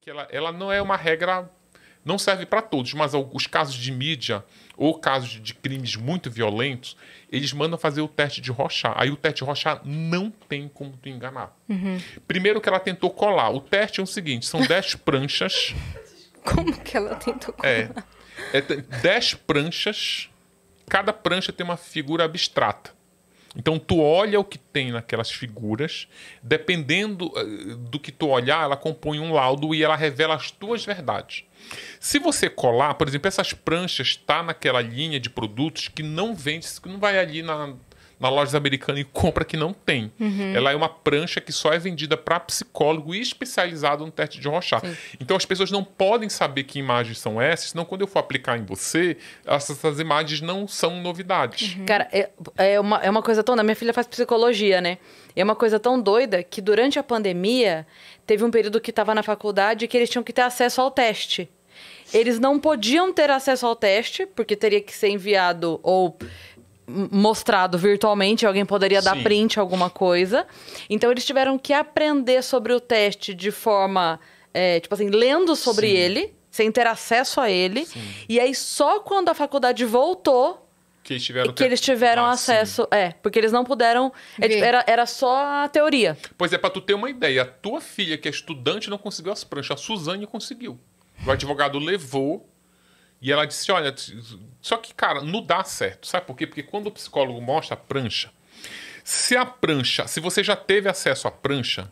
que ela, ela não é uma regra, não serve para todos, mas os casos de mídia ou casos de crimes muito violentos, eles mandam fazer o teste de rochar. Aí o teste de rochar não tem como te enganar. Uhum. Primeiro que ela tentou colar. O teste é o seguinte, são 10 pranchas. Como que ela tentou é. colar? É, é 10 pranchas. Cada prancha tem uma figura abstrata. Então tu olha o que tem naquelas figuras, dependendo eh, do que tu olhar, ela compõe um laudo e ela revela as tuas verdades. Se você colar, por exemplo, essas pranchas tá naquela linha de produtos que não vende, que não vai ali na na loja americana e compra que não tem. Uhum. Ela é uma prancha que só é vendida para psicólogo especializado no teste de rochar. Então as pessoas não podem saber que imagens são essas, senão quando eu for aplicar em você, essas, essas imagens não são novidades. Uhum. Cara, é, é, uma, é uma coisa tão. Minha filha faz psicologia, né? É uma coisa tão doida que durante a pandemia teve um período que estava na faculdade que eles tinham que ter acesso ao teste. Eles não podiam ter acesso ao teste, porque teria que ser enviado ou mostrado virtualmente, alguém poderia Sim. dar print alguma coisa. Então eles tiveram que aprender sobre o teste de forma, é, tipo assim, lendo sobre Sim. ele, sem ter acesso a ele. Sim. E aí só quando a faculdade voltou que eles tiveram, que eles tiveram ah, acesso. Sim. É, porque eles não puderam. É, era, era só a teoria. Pois é, para tu ter uma ideia, a tua filha, que é estudante, não conseguiu as pranchas, a Suzane conseguiu. O advogado levou e ela disse: Olha, só que, cara, não dá certo. Sabe por quê? Porque quando o psicólogo mostra a prancha, se a prancha, se você já teve acesso à prancha,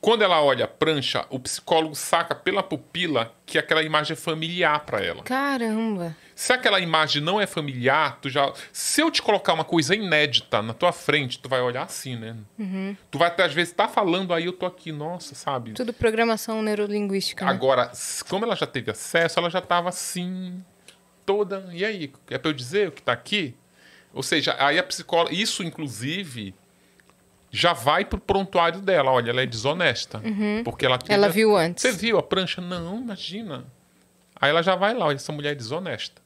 quando ela olha a prancha, o psicólogo saca pela pupila que aquela imagem é familiar para ela. Caramba! Se aquela imagem não é familiar, tu já. Se eu te colocar uma coisa inédita na tua frente, tu vai olhar assim, né? Uhum. Tu vai até às vezes tá falando, aí eu tô aqui, nossa, sabe? Tudo programação neurolinguística. Né? Agora, como ela já teve acesso, ela já tava assim, toda. E aí? É pra eu dizer o que tá aqui? Ou seja, aí a psicóloga. Isso, inclusive, já vai pro prontuário dela. Olha, ela é desonesta. Uhum. Porque ela tinha. Ela viu antes. Você viu a prancha? Não, imagina. Aí ela já vai lá, olha, essa mulher é desonesta.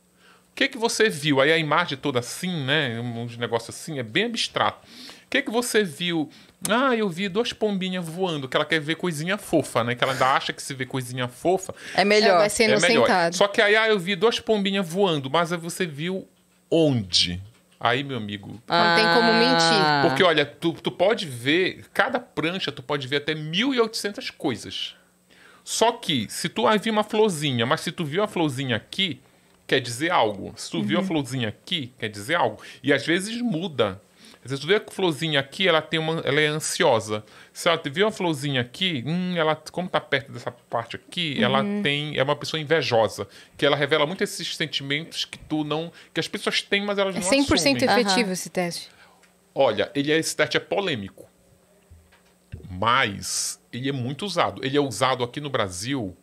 O que que você viu? Aí a imagem toda assim, né? Um negócio assim, é bem abstrato. O que que você viu? Ah, eu vi duas pombinhas voando, que ela quer ver coisinha fofa, né? Que ela ainda acha que se vê coisinha fofa... É melhor. vai sendo é melhor. Só que aí, ah, eu vi duas pombinhas voando, mas aí você viu onde? Aí, meu amigo. Ah, não tem como ah. mentir. Porque, olha, tu, tu pode ver, cada prancha, tu pode ver até 1.800 coisas. Só que, se tu aí viu uma florzinha, mas se tu viu a florzinha aqui, quer dizer algo. Se tu uhum. viu a uhum. florzinha aqui, quer dizer algo. E às vezes muda. Se tu vê a florzinha aqui, ela, tem uma, ela é ansiosa. Se ela vê uma florzinha aqui, hum, ela, como tá perto dessa parte aqui, uhum. ela tem. É uma pessoa invejosa. Que ela revela muito esses sentimentos que tu não. que as pessoas têm, mas elas é não 100% efetivo uhum. esse teste. Olha, ele é, esse teste é polêmico. Mas ele é muito usado. Ele é usado aqui no Brasil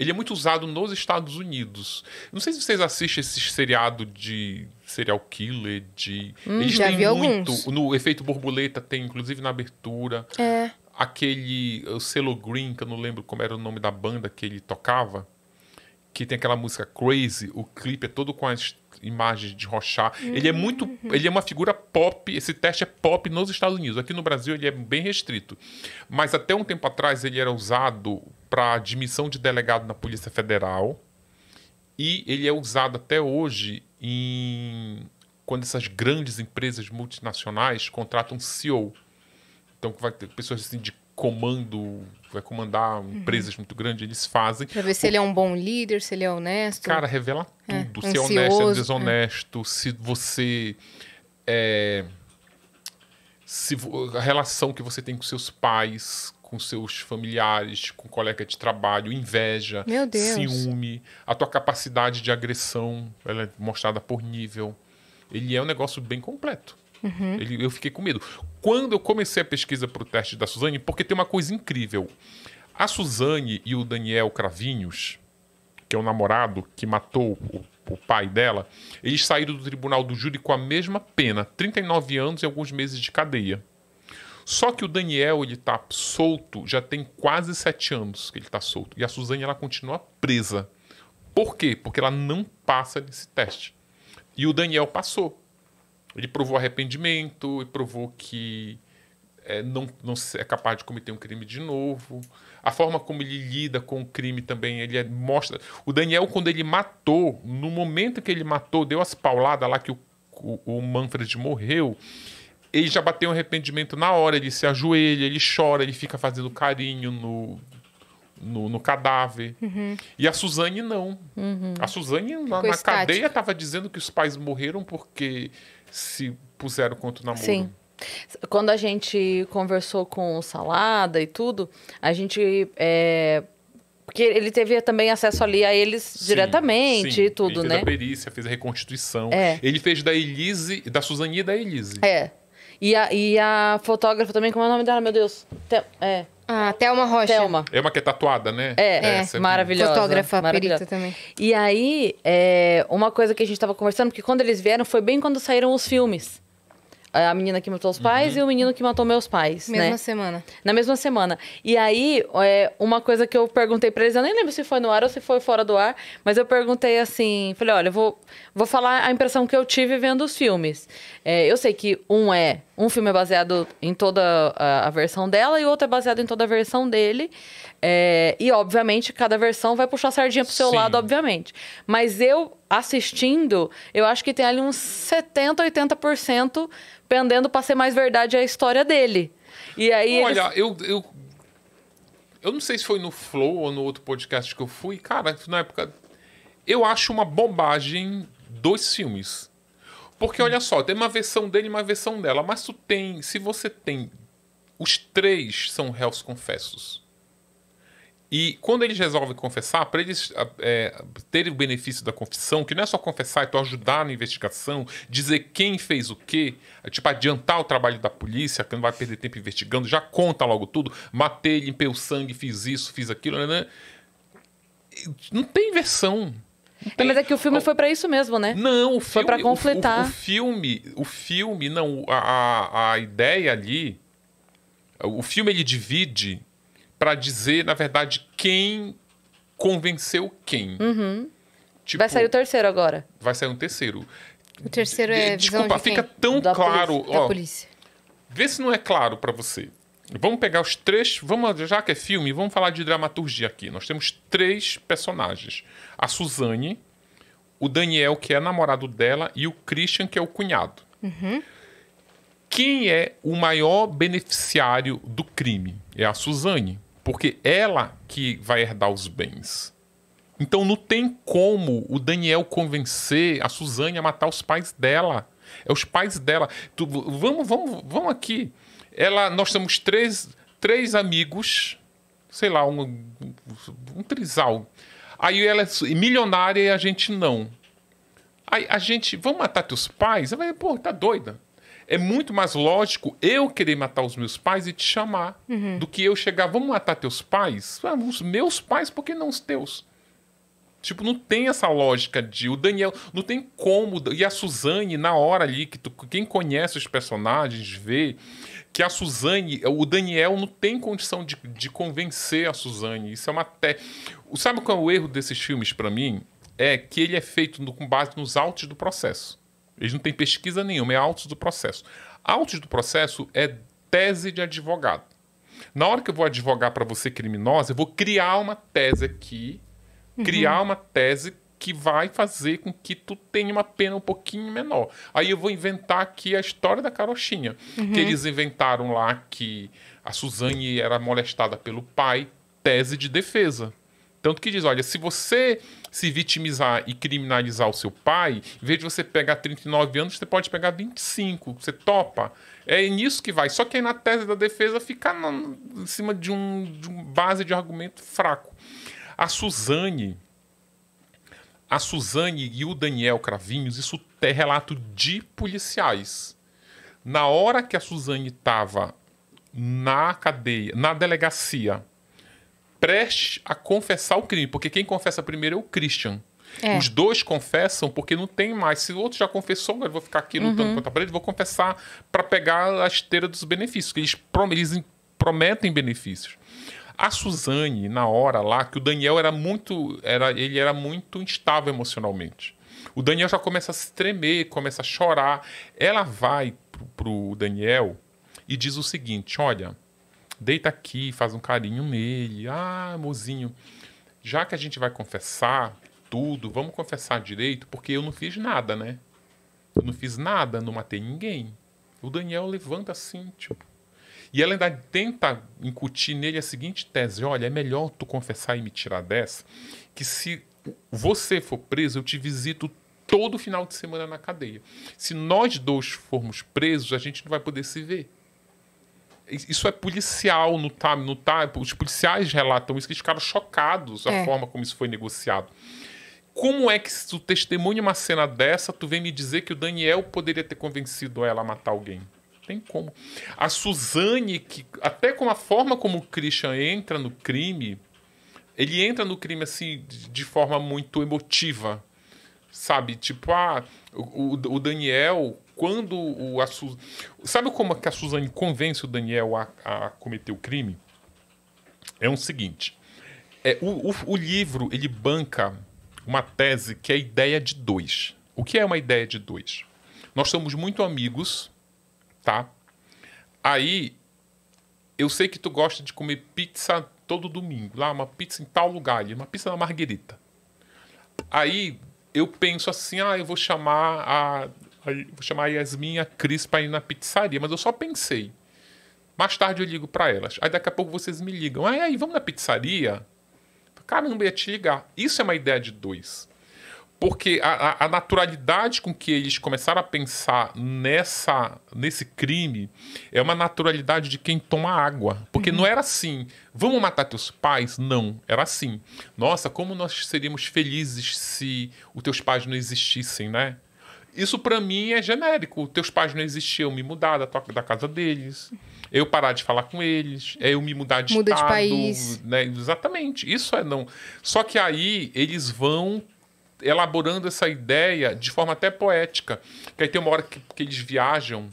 ele é muito usado nos Estados Unidos. Não sei se vocês assistem esse seriado de serial killer, de. Hum, Eles já têm vi muito. Alguns. No efeito borboleta tem, inclusive na abertura. É. Aquele. O Selo Green, que eu não lembro como era o nome da banda que ele tocava que tem aquela música Crazy, o clipe é todo com as imagens de rochar. Uhum. Ele é muito. Uhum. Ele é uma figura pop. Esse teste é pop nos Estados Unidos. Aqui no Brasil ele é bem restrito. Mas até um tempo atrás ele era usado para admissão de delegado na Polícia Federal. E ele é usado até hoje em quando essas grandes empresas multinacionais contratam CEO. Então vai ter pessoas assim de comando, vai comandar uhum. empresas muito grandes, eles fazem. Pra ver se o... ele é um bom líder, se ele é honesto. Cara, revela é, tudo. É, se é honesto, é, é. desonesto, é. se você. É, se a relação que você tem com seus pais, com seus familiares, com colega de trabalho, inveja, ciúme, a tua capacidade de agressão, ela é mostrada por nível. Ele é um negócio bem completo. Uhum. Ele, eu fiquei com medo quando eu comecei a pesquisa para o teste da Suzane, porque tem uma coisa incrível. A Suzane e o Daniel Cravinhos, que é o namorado que matou o, o pai dela, eles saíram do tribunal do júri com a mesma pena, 39 anos e alguns meses de cadeia. Só que o Daniel, ele tá solto, já tem quase sete anos que ele tá solto. E a Suzane, ela continua presa. Por quê? Porque ela não passa nesse teste. E o Daniel passou. Ele provou arrependimento e provou que é, não, não é capaz de cometer um crime de novo. A forma como ele lida com o crime também, ele é, mostra. O Daniel, quando ele matou, no momento que ele matou, deu as pauladas lá que o, o, o Manfred morreu. Ele já bateu um arrependimento na hora, ele se ajoelha, ele chora, ele fica fazendo carinho no, no, no, cadáver. Uhum. E a Suzane não. Uhum. A Suzane lá Ficou na cadeia estava dizendo que os pais morreram porque se puseram contra o namoro. Sim. Quando a gente conversou com o Salada e tudo, a gente. É... Porque ele teve também acesso ali a eles sim, diretamente sim. e tudo, ele né? Fez a né? perícia, fez a reconstituição. É. Ele fez da Elise, da Suzania e da Elise. É. E a, e a fotógrafa também, como é o nome dela, meu Deus? Tem, é. Ah, Thelma Rocha. Thelma. É uma que é tatuada, né? É, é, é maravilhosa. Fotógrafa, maravilhosa. perita também. E aí, é, uma coisa que a gente estava conversando, porque quando eles vieram foi bem quando saíram os filmes a menina que matou os pais uhum. e o menino que matou meus pais. Mesma né? semana. Na mesma semana. E aí, é, uma coisa que eu perguntei pra eles, eu nem lembro se foi no ar ou se foi fora do ar, mas eu perguntei assim: falei, olha, vou, vou falar a impressão que eu tive vendo os filmes. É, eu sei que um é. Um filme é baseado em toda a, a versão dela e o outro é baseado em toda a versão dele. É, e, obviamente, cada versão vai puxar a sardinha pro seu Sim. lado, obviamente. Mas eu assistindo, eu acho que tem ali uns 70, 80% pendendo para ser mais verdade a história dele. E aí Olha, eles... eu, eu eu não sei se foi no Flow ou no outro podcast que eu fui, cara, na época eu acho uma bobagem dois filmes. Porque olha só, tem uma versão dele e uma versão dela, mas tu tem, se você tem os três são réus confessos. E quando eles resolvem confessar, para eles é, terem o benefício da confissão, que não é só confessar, é tu ajudar na investigação, dizer quem fez o quê, é, tipo adiantar o trabalho da polícia, que não vai perder tempo investigando, já conta logo tudo, matei, limpei o sangue, fiz isso, fiz aquilo, né? né? Não tem inversão. Então, tem... É, mas é que o filme o... foi para isso mesmo, né? Não, o filme foi para completar. O, o, o, filme, o filme, não, a, a, a ideia ali, o filme ele divide para dizer, na verdade, quem convenceu quem. Uhum. Tipo, vai sair o terceiro agora. Vai sair um terceiro. O terceiro é Desculpa, de fica tão da claro. Polícia. Ó, da polícia. Vê se não é claro para você. Vamos pegar os três. Vamos, já que é filme, vamos falar de dramaturgia aqui. Nós temos três personagens: a Suzane, o Daniel, que é namorado dela, e o Christian, que é o cunhado. Uhum. Quem é o maior beneficiário do crime? É a Suzane porque ela que vai herdar os bens. Então não tem como o Daniel convencer a Suzane a matar os pais dela. É os pais dela. Tu, vamos, vamos, vamos aqui. Ela, nós temos três, três amigos, sei lá, um, um trisal. Aí ela é milionária e a gente não. Aí a gente, vamos matar teus pais? Ela vai, pô, tá doida. É muito mais lógico eu querer matar os meus pais e te chamar uhum. do que eu chegar, vamos matar teus pais? Ah, os meus pais, por que não os teus? Tipo, não tem essa lógica de. O Daniel. Não tem como. E a Suzane, na hora ali, que tu, quem conhece os personagens vê que a Suzane. O Daniel não tem condição de, de convencer a Suzane. Isso é uma. Te... Sabe qual é o erro desses filmes para mim? É que ele é feito no, com base nos autos do processo. Eles não têm pesquisa nenhuma, é autos do processo. Autos do processo é tese de advogado. Na hora que eu vou advogar para você criminosa, eu vou criar uma tese aqui, uhum. criar uma tese que vai fazer com que tu tenha uma pena um pouquinho menor. Aí eu vou inventar aqui a história da carochinha, uhum. que eles inventaram lá que a Suzane era molestada pelo pai, tese de defesa. Tanto que diz, olha, se você se vitimizar e criminalizar o seu pai, em vez de você pegar 39 anos, você pode pegar 25, você topa. É nisso que vai. Só que aí na tese da defesa fica em cima de, um, de uma base de argumento fraco. A Suzane, a Suzane e o Daniel Cravinhos, isso é relato de policiais. Na hora que a Suzane estava na cadeia, na delegacia, prestes a confessar o crime, porque quem confessa primeiro é o Christian. É. Os dois confessam porque não tem mais. Se o outro já confessou, agora eu vou ficar aqui uhum. lutando uhum. contra a parede, vou confessar para pegar a esteira dos benefícios, que eles, prom eles prometem benefícios. A Suzane, na hora lá, que o Daniel era muito. Era, ele era muito instável emocionalmente. O Daniel já começa a se tremer, começa a chorar. Ela vai pro, pro Daniel e diz o seguinte: olha, deita aqui, faz um carinho nele. Ah, mozinho, já que a gente vai confessar tudo, vamos confessar direito, porque eu não fiz nada, né? Eu não fiz nada, não matei ninguém. O Daniel levanta assim, tipo. E ela ainda tenta incutir nele a seguinte tese: olha, é melhor tu confessar e me tirar dessa, que se você for preso, eu te visito todo final de semana na cadeia. Se nós dois formos presos, a gente não vai poder se ver. Isso é policial no time, no time. Os policiais relatam isso, que eles ficaram chocados a é. forma como isso foi negociado. Como é que se tu testemunha é uma cena dessa, tu vem me dizer que o Daniel poderia ter convencido ela a matar alguém? Tem como. A Suzane, que até com a forma como o Christian entra no crime, ele entra no crime assim de forma muito emotiva. Sabe? Tipo, ah, o, o Daniel quando o, a Su... Sabe como é que a Suzane convence o Daniel a, a cometer o crime? É o um seguinte. É, o, o, o, livro, ele banca uma tese que é a ideia de dois. O que é uma ideia de dois? Nós somos muito amigos, tá? Aí, eu sei que tu gosta de comer pizza todo domingo. Lá, uma pizza em tal lugar. Ali, uma pizza na Marguerita. Aí, eu penso assim, ah, eu vou chamar a vou chamar a Yasmin e a Cris para ir na pizzaria, mas eu só pensei. Mais tarde eu ligo para elas. Aí daqui a pouco vocês me ligam. Ah, aí, vamos na pizzaria? Caramba, ia te ligar. Isso é uma ideia de dois. Porque a, a, a naturalidade com que eles começaram a pensar nessa, nesse crime é uma naturalidade de quem toma água. Porque uhum. não era assim, vamos matar teus pais? Não. Era assim, nossa, como nós seríamos felizes se os teus pais não existissem, né? Isso para mim é genérico. Teus pais não existiam, me mudar da, tua, da casa deles, eu parar de falar com eles, é eu me mudar de Muda estado, de país. Né? Exatamente. Isso é não. Só que aí eles vão elaborando essa ideia de forma até poética. Que aí tem uma hora que, que eles viajam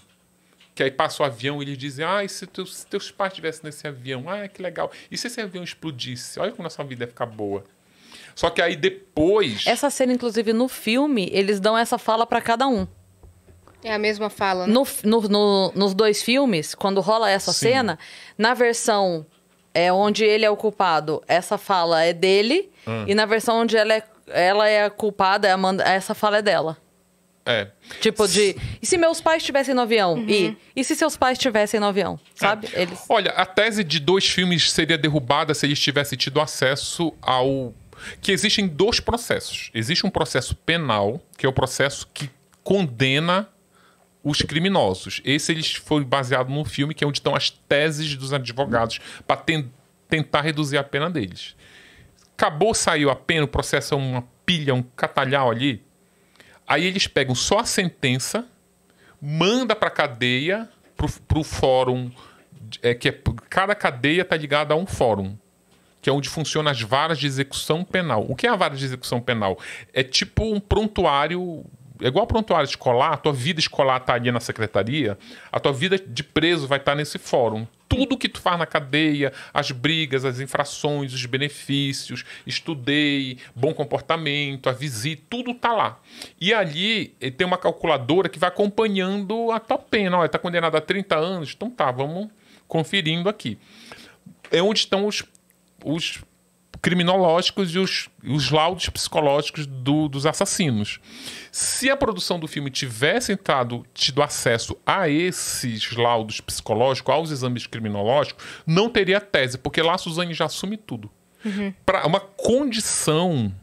que aí passa o avião e eles dizem, ah, e se, se teus pais estivessem nesse avião? Ah, que legal. E se esse avião explodisse? Olha como nossa vida ia ficar boa. Só que aí depois. Essa cena, inclusive, no filme, eles dão essa fala para cada um. É a mesma fala, né? No, no, no, nos dois filmes, quando rola essa Sim. cena, na versão é, onde ele é o culpado, essa fala é dele. Hum. E na versão onde ela é, ela é a culpada, é essa fala é dela. É. Tipo de. E se meus pais estivessem no avião? Uhum. E, e se seus pais estivessem no avião? É. Sabe? É. Eles... Olha, a tese de dois filmes seria derrubada se eles tivessem tido acesso ao que existem dois processos. Existe um processo penal, que é o processo que condena os criminosos. Esse eles foi baseado no filme que é onde estão as teses dos advogados para ten tentar reduzir a pena deles. Acabou, saiu a pena, o processo é uma pilha, um catalhau ali. Aí eles pegam só a sentença, manda para cadeia, para o fórum, é, que é, cada cadeia tá ligada a um fórum que é onde funcionam as varas de execução penal. O que é a vara de execução penal? É tipo um prontuário é igual prontuário escolar, a tua vida escolar tá ali na secretaria, a tua vida de preso vai estar tá nesse fórum. Tudo que tu faz na cadeia, as brigas, as infrações, os benefícios, estudei, bom comportamento, a visita, tudo tá lá. E ali eh, tem uma calculadora que vai acompanhando a tua pena. Olha, tá condenado a 30 anos? Então tá, vamos conferindo aqui. É onde estão os os criminológicos e os, os laudos psicológicos do, dos assassinos. Se a produção do filme tivesse entrado, tido acesso a esses laudos psicológicos, aos exames criminológicos, não teria tese, porque lá a Suzane já assume tudo. Uhum. Pra, uma condição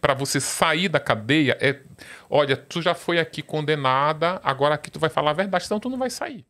para você sair da cadeia é: olha, tu já foi aqui condenada, agora aqui tu vai falar a verdade, senão tu não vai sair.